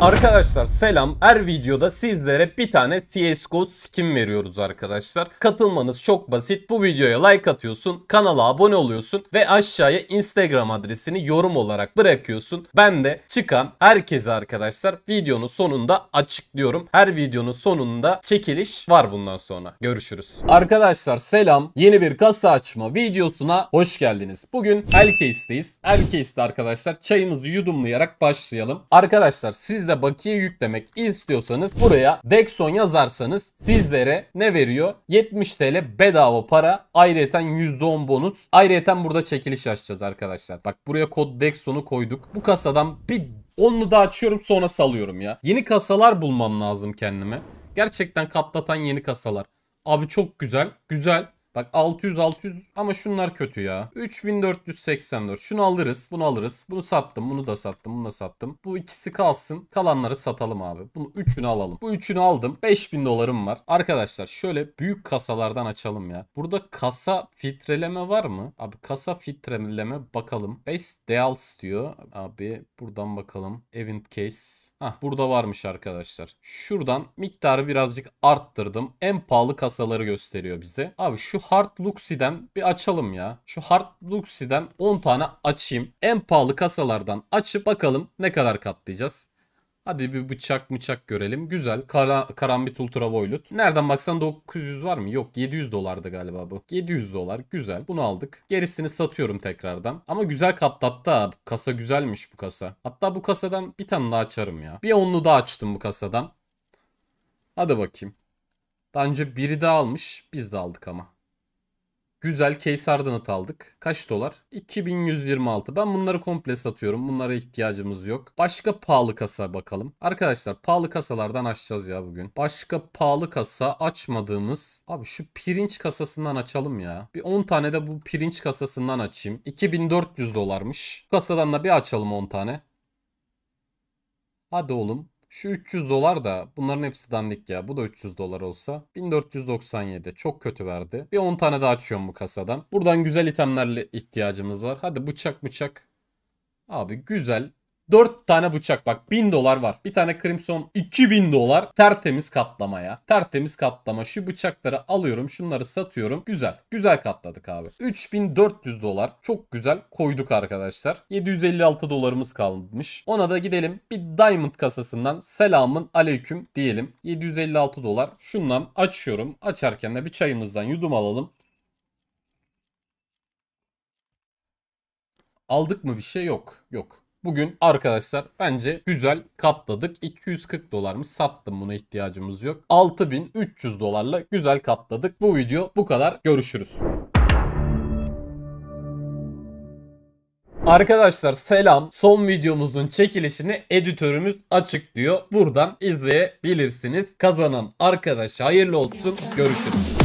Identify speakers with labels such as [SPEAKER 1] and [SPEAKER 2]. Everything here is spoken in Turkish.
[SPEAKER 1] Arkadaşlar selam. Her videoda sizlere bir tane CSGO skin veriyoruz arkadaşlar. Katılmanız çok basit. Bu videoya like atıyorsun, kanala abone oluyorsun ve aşağıya Instagram adresini yorum olarak bırakıyorsun. Ben de çıkan herkese arkadaşlar videonun sonunda açıklıyorum. Her videonun sonunda çekiliş var bundan sonra. Görüşürüz. Arkadaşlar selam. Yeni bir kasa açma videosuna hoş geldiniz. Bugün Elcase'deyiz. Elcase'de arkadaşlar çayımızı yudumlayarak başlayalım. Arkadaşlar siz siz de bakiye yüklemek istiyorsanız buraya Dexon yazarsanız sizlere ne veriyor? 70 TL bedava para. Ayrıyeten %10 bonus. Ayrıyeten burada çekiliş açacağız arkadaşlar. Bak buraya kod Dexon'u koyduk. Bu kasadan bir onlu da açıyorum sonra salıyorum ya. Yeni kasalar bulmam lazım kendime. Gerçekten katlatan yeni kasalar. Abi çok güzel. Güzel. Bak 600 600 ama şunlar kötü ya. 3484. Şunu alırız. Bunu alırız. Bunu sattım. Bunu da sattım. Bunu da sattım. Bu ikisi kalsın. Kalanları satalım abi. Bunu üçünü alalım. Bu üçünü aldım. 5000 dolarım var. Arkadaşlar şöyle büyük kasalardan açalım ya. Burada kasa filtreleme var mı? Abi kasa filtreleme bakalım. Base deals diyor. Abi buradan bakalım. Event case. Hah burada varmış arkadaşlar. Şuradan miktarı birazcık arttırdım. En pahalı kasaları gösteriyor bize. Abi şu Hard Luxidem bir açalım ya. Şu Hard Luxidem 10 tane açayım. En pahalı kasalardan açıp bakalım ne kadar katlayacağız. Hadi bir bıçak bıçak görelim. Güzel. Kara, karambit Ultra Voylut. Nereden baksan 900 var mı? Yok 700 dolardı galiba bu. 700 dolar. Güzel. Bunu aldık. Gerisini satıyorum tekrardan. Ama güzel katlattı ha. Kasa güzelmiş bu kasa. Hatta bu kasadan bir tane daha açarım ya. Bir onlu daha açtım bu kasadan. Hadi bakayım. Daha önce biri de almış. Biz de aldık ama. Güzel case hardenat aldık. Kaç dolar? 2126. Ben bunları komple satıyorum. Bunlara ihtiyacımız yok. Başka pahalı kasa bakalım. Arkadaşlar pahalı kasalardan açacağız ya bugün. Başka pahalı kasa açmadığımız. Abi şu pirinç kasasından açalım ya. Bir 10 tane de bu pirinç kasasından açayım. 2400 dolarmış. Bu kasadan da bir açalım 10 tane. Hadi oğlum. Şu 300 dolar da bunların hepsi dandik ya. Bu da 300 dolar olsa. 1497 çok kötü verdi. Bir 10 tane daha açıyorum bu kasadan. Buradan güzel itemlerle ihtiyacımız var. Hadi bıçak bıçak. Abi güzel 4 tane bıçak bak 1000 dolar var. Bir tane Crimson 2000 dolar tertemiz katlamaya. Tertemiz katlama şu bıçakları alıyorum şunları satıyorum. Güzel. Güzel katladık abi. 3400 dolar çok güzel koyduk arkadaşlar. 756 dolarımız kalmış. Ona da gidelim bir Diamond kasasından selamın aleyküm diyelim. 756 dolar. Şundan açıyorum. Açarken de bir çayımızdan yudum alalım. Aldık mı bir şey yok. Yok. Bugün arkadaşlar bence güzel katladık. 240 dolar mı sattım buna ihtiyacımız yok. 6300 dolarla güzel katladık. Bu video bu kadar. Görüşürüz. Arkadaşlar selam. Son videomuzun çekilişini editörümüz açıklıyor. Buradan izleyebilirsiniz. Kazanan arkadaş hayırlı olsun. Görüşürüz.